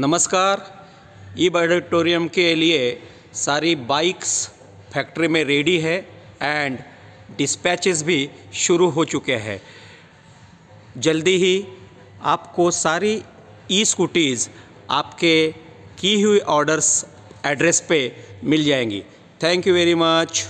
नमस्कार ई ऑडिटोरियम के लिए सारी बाइक्स फैक्ट्री में रेडी है एंड डिस्पैचेस भी शुरू हो चुके हैं जल्दी ही आपको सारी ई स्कूटीज़ आपके की हुई ऑर्डर्स एड्रेस पे मिल जाएंगी थैंक यू वेरी मच